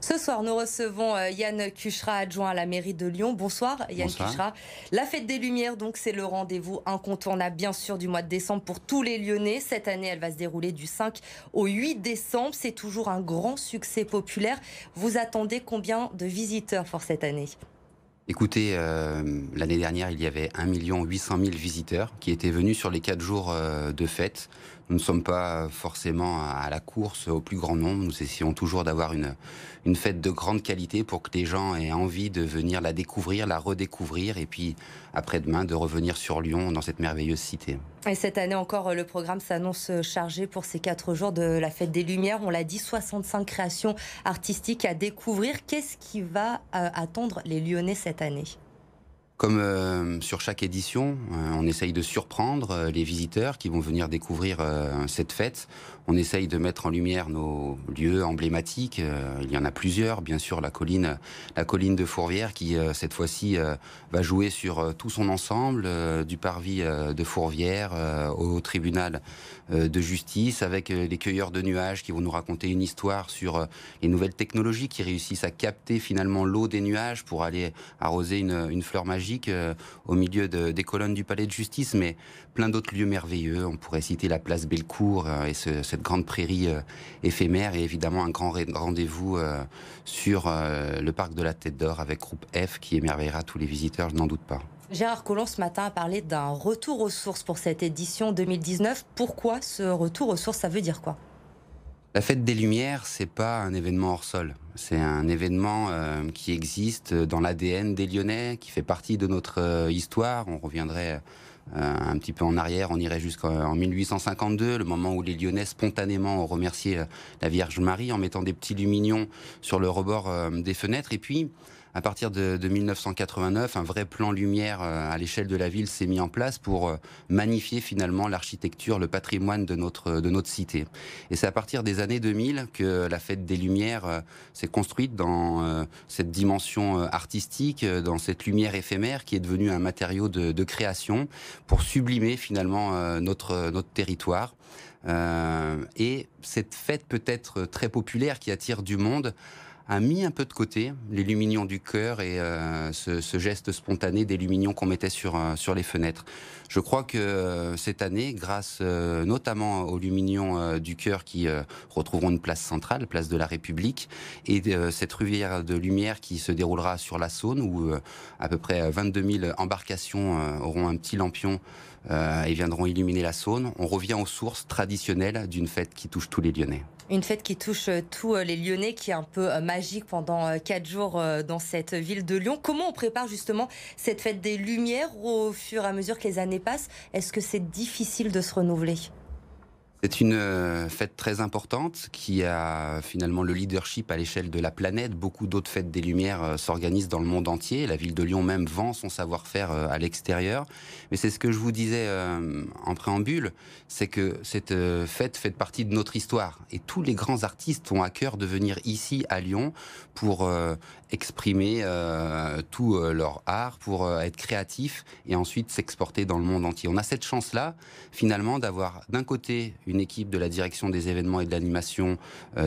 Ce soir, nous recevons euh, Yann Cuchera, adjoint à la mairie de Lyon. Bonsoir, Yann Bonsoir. La fête des Lumières, donc, c'est le rendez-vous incontournable, bien sûr, du mois de décembre pour tous les Lyonnais. Cette année, elle va se dérouler du 5 au 8 décembre. C'est toujours un grand succès populaire. Vous attendez combien de visiteurs pour cette année Écoutez, euh, l'année dernière, il y avait 1 800 000 visiteurs qui étaient venus sur les 4 jours euh, de fête. Nous ne sommes pas forcément à la course au plus grand nombre. Nous essayons toujours d'avoir une, fête de grande qualité pour que les gens aient envie de venir la découvrir, la redécouvrir, et puis après-demain de revenir sur Lyon dans cette merveilleuse cité. Et cette année encore, le programme s'annonce chargé pour ces quatre jours de la fête des Lumières. On l'a dit, 65 créations artistiques à découvrir. Qu'est-ce qui va euh, attendre les Lyonnais cette année comme euh, sur chaque édition, euh, on essaye de surprendre euh, les visiteurs qui vont venir découvrir cette fête. On essaye de mettre en lumière nos lieux emblématiques. il y en a plusieurs, bien sûr la colline, la colline de Fourvière qui cette fois-ci va jouer sur tout son ensemble, du parvis de Fourvière au tribunal de justice, avec les cueilleurs de nuages qui vont nous raconter une histoire sur les nouvelles technologies qui réussissent à capter finalement l'eau des nuages pour aller arroser une fleur magique euh, au milieu des colonnes du palais de justice, mais plein d'autres lieux merveilleux. On pourrait citer la place Bellecour euh, et cette grande prairie euh, éphémère, et évidemment un grand rendez-vous sur le parc de la Tête d'Or avec groupe F qui émerveillera tous les visiteurs, je n'en doute pas. Gérard Collomb ce matin a parlé d'un retour aux sources pour cette édition 2019. Pourquoi ce retour aux sources Ça veut dire quoi la fête des Lumières, c'est pas un événement hors sol. C'est un événement euh, qui existe dans l'ADN des Lyonnais, qui fait partie de notre euh, histoire. On reviendrait euh, un petit peu en arrière, on irait jusqu'en 1852, le moment où les Lyonnais spontanément ont remercié la Vierge Marie en mettant des petits lumignons sur le rebord des fenêtres. Et puis, à partir de, 1989, un vrai plan lumière euh, à l'échelle de la ville s'est mis en place pour euh, magnifier finalement l'architecture, le patrimoine de notre, euh, de notre cité. Et c'est à partir des années 2000 que la fête des Lumières s'est construite dans cette dimension artistique, dans cette lumière éphémère qui est devenue un matériau de, création pour sublimer finalement notre, notre territoire. et cette fête peut être très populaire qui attire du monde a mis un peu de côté les luminions du cœur et euh, ce, geste spontané luminions qu'on mettait sur, euh, sur les fenêtres. Je crois que euh, cette année, grâce notamment aux luminions du cœur qui retrouveront une place centrale, place de la République, et cette rivière de lumière qui se déroulera sur la Saône, où à peu près 22 000 embarcations auront un petit lampion et viendront illuminer la Saône, on revient aux sources traditionnelles d'une fête qui touche tous les Lyonnais. Une fête qui touche euh, tous euh, les Lyonnais, qui est un peu euh, magique pendant quatre jours dans cette ville de Lyon. Comment on prépare justement cette fête des Lumières au fur et à mesure que les années passent Est-ce que c'est difficile de se renouveler c'est une euh, fête très importante qui a finalement le leadership à l'échelle de la planète. Beaucoup d'autres fêtes des Lumières euh, s'organisent dans le monde entier. La ville de Lyon même vend son savoir-faire euh, à l'extérieur. Mais c'est ce que je vous disais en préambule, c'est que cette fête fait partie de notre histoire. Et tous les grands artistes ont à cœur de venir ici à Lyon pour exprimer euh, tout euh, leur art, pour euh, être créatif et ensuite s'exporter dans le monde entier. On a cette chance-là, finalement, d'avoir d'un côté une équipe de la direction des événements et de l'animation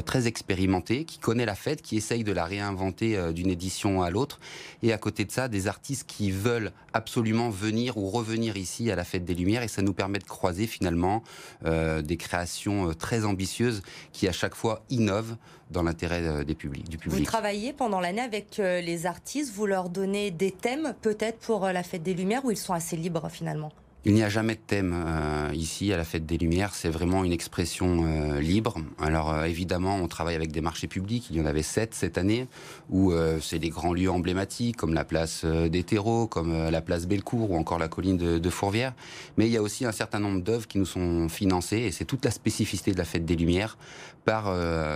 très expérimentée, qui connaît la fête, qui essaye de la réinventer d'une édition à l'autre, et à côté de ça, des artistes qui veulent absolument venir ou revenir ici à la fête des Lumières, et ça nous permet de croiser finalement des créations très ambitieuses qui à chaque fois innovent dans l'intérêt euh, des publics, du public. Vous travaillez pendant l'année avec euh, les artistes, vous leur donnez des thèmes peut-être pour euh, la fête des Lumières où ils sont assez libres finalement il n'y a jamais de thème euh, ici à la Fête des Lumières, c'est vraiment une expression euh, libre. Alors euh, évidemment, on travaille avec des marchés publics, il y en avait sept cette année, où c'est des grands lieux emblématiques comme la place des terreaux, comme la place Bellecour ou encore la colline de, de Fourvière. Mais il y a aussi un certain nombre d'œuvres qui nous sont financées et c'est toute la spécificité de la Fête des Lumières par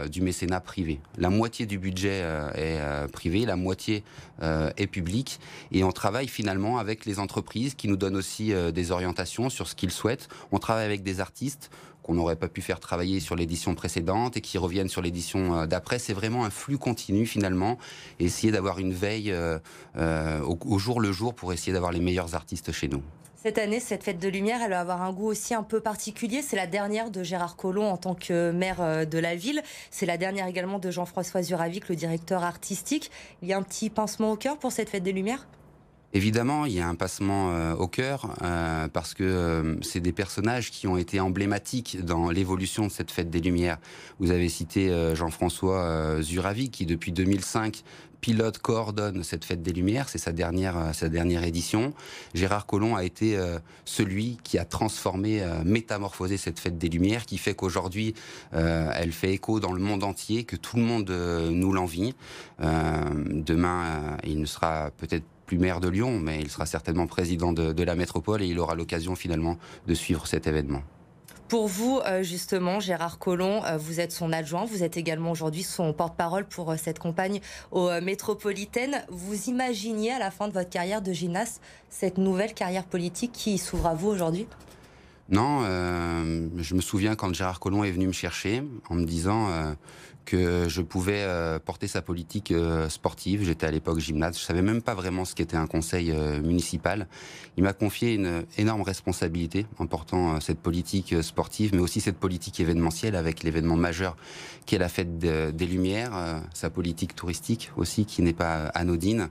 du mécénat privé. La moitié du budget est privé, la moitié est publique et on travaille finalement avec les entreprises qui nous donnent aussi des Orientation sur ce qu'ils souhaitent. On travaille avec des artistes qu'on n'aurait pas pu faire travailler sur l'édition précédente et qui reviennent sur l'édition euh, d'après. C'est vraiment un flux continu finalement. essayer d'avoir une veille euh, euh, au, jour le jour pour essayer d'avoir les meilleurs artistes chez nous. Cette année, cette fête de lumière, elle va avoir un goût aussi un peu particulier. C'est la dernière de Gérard Collomb en tant que maire de la ville. C'est la dernière également de Jean-François Zuravic, le directeur artistique. Il y a un petit pincement au cœur pour cette fête des lumières Évidemment, il y a un passement euh, au cœur euh, parce que euh, c'est des personnages qui ont été emblématiques dans l'évolution de cette fête des Lumières. Vous avez cité Jean-François Zuravi qui depuis 2005 pilote coordonne cette fête des Lumières, c'est sa dernière sa dernière édition. Gérard Collomb a été celui qui a transformé, métamorphosé cette fête des Lumières, qui fait qu'aujourd'hui elle fait écho dans le monde entier, que tout le monde nous l'envie. demain, il ne sera peut-être plus maire de Lyon, mais il sera certainement président de, la métropole et il aura l'occasion finalement de suivre cet événement. Pour vous, euh, justement, Gérard Collomb, euh, vous êtes son adjoint, vous êtes également aujourd'hui son porte-parole pour euh, cette campagne aux métropolitaines. Vous imaginiez à la fin de votre carrière de gymnaste cette nouvelle carrière politique qui s'ouvre à vous aujourd'hui non, euh, je me souviens quand Gérard Collomb est venu me chercher en me disant euh, que je pouvais euh, porter sa politique sportive. J'étais à l'époque gymnaste, je savais même pas vraiment ce qu'était un conseil municipal. Il m'a confié une énorme responsabilité en portant cette politique sportive, mais aussi cette politique événementielle avec l'événement majeur qui est la fête des Lumières, sa politique touristique aussi qui n'est pas anodine.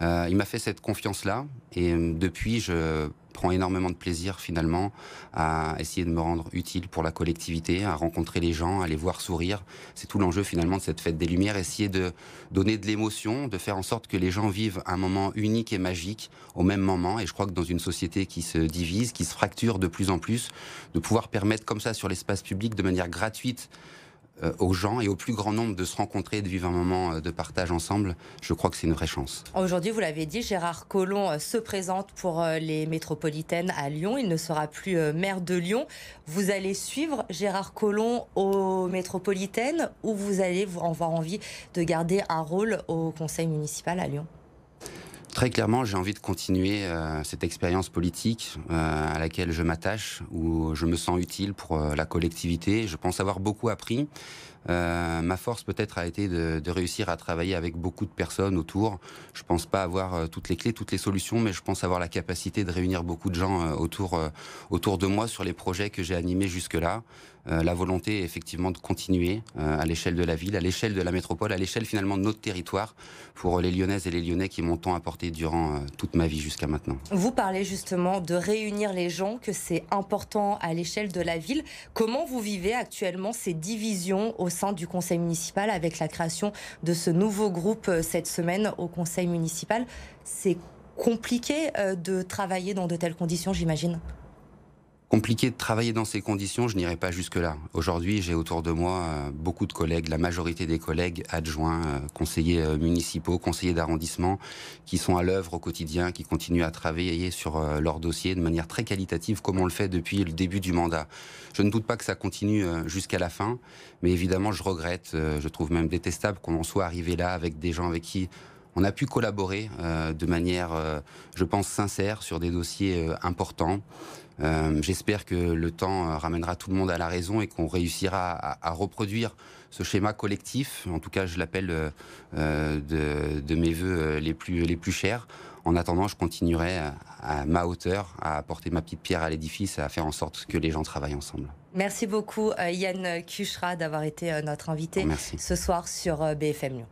il m'a fait cette confiance-là et depuis je prends énormément de plaisir finalement à essayer de me rendre utile pour la collectivité, à rencontrer les gens, à les voir sourire. C'est tout l'enjeu finalement de cette fête des Lumières, essayer de donner de l'émotion, de faire en sorte que les gens vivent un moment unique et magique au même moment. Et je crois que dans une société qui se divise, qui se fracture de plus en plus, de pouvoir permettre comme ça sur l'espace public de manière gratuite euh, aux gens et au plus grand nombre de se rencontrer et de vivre un moment euh, de partage ensemble, je crois que c'est une vraie chance. Aujourd'hui, vous l'avez dit, Gérard Collomb euh, se présente pour les métropolitaines à Lyon. Il ne sera plus maire de Lyon. Vous allez suivre Gérard Collomb aux métropolitaines ou vous allez avoir envie de garder un rôle au conseil municipal à Lyon Très clairement, j'ai envie de continuer euh, cette expérience politique euh, à laquelle je m'attache, où je me sens utile pour euh, la collectivité. Je pense avoir beaucoup appris, euh, ma force peut-être a été de, réussir à travailler avec beaucoup de personnes autour. Je pense pas avoir euh, toutes les clés, toutes les solutions, mais je pense avoir la capacité de réunir beaucoup de gens euh, autour, autour de moi sur les projets que j'ai animés jusque-là. la volonté effectivement de continuer à l'échelle de la ville, à l'échelle de la métropole, à l'échelle finalement de notre territoire pour les Lyonnaises et les Lyonnais qui m'ont tant apporté durant toute ma vie jusqu'à maintenant. Vous parlez justement de réunir les gens, que c'est important à l'échelle de la ville. Comment vous vivez actuellement ces divisions au sein du conseil municipal avec la création de ce nouveau groupe euh, cette semaine au conseil municipal. C'est compliqué euh, de travailler dans de telles conditions, j'imagine. Compliqué de travailler dans ces conditions, je n'irai pas jusque-là. Aujourd'hui, j'ai autour de moi euh, beaucoup de collègues, la majorité des collègues adjoints, euh, conseillers euh, municipaux, conseillers d'arrondissement, qui sont à l'œuvre au quotidien, qui continuent à travailler sur leur dossier de manière très qualitative, comme on le fait depuis le début du mandat. Je ne doute pas que ça continue jusqu'à la fin, mais évidemment, je regrette, je trouve même détestable qu'on en soit arrivé là avec des gens avec qui on a pu collaborer euh, de manière, euh, je pense, sincère sur des dossiers euh, importants. J'espère que le temps ramènera tout le monde à la raison et qu'on réussira à, reproduire ce schéma collectif. En tout cas, je l'appelle de, mes voeux les plus, chers. En attendant, je continuerai à, ma hauteur à apporter ma petite pierre à l'édifice, à faire en sorte que les gens travaillent ensemble. Merci beaucoup Yann Kuchra d'avoir été notre invité ce soir sur BFM Lyon.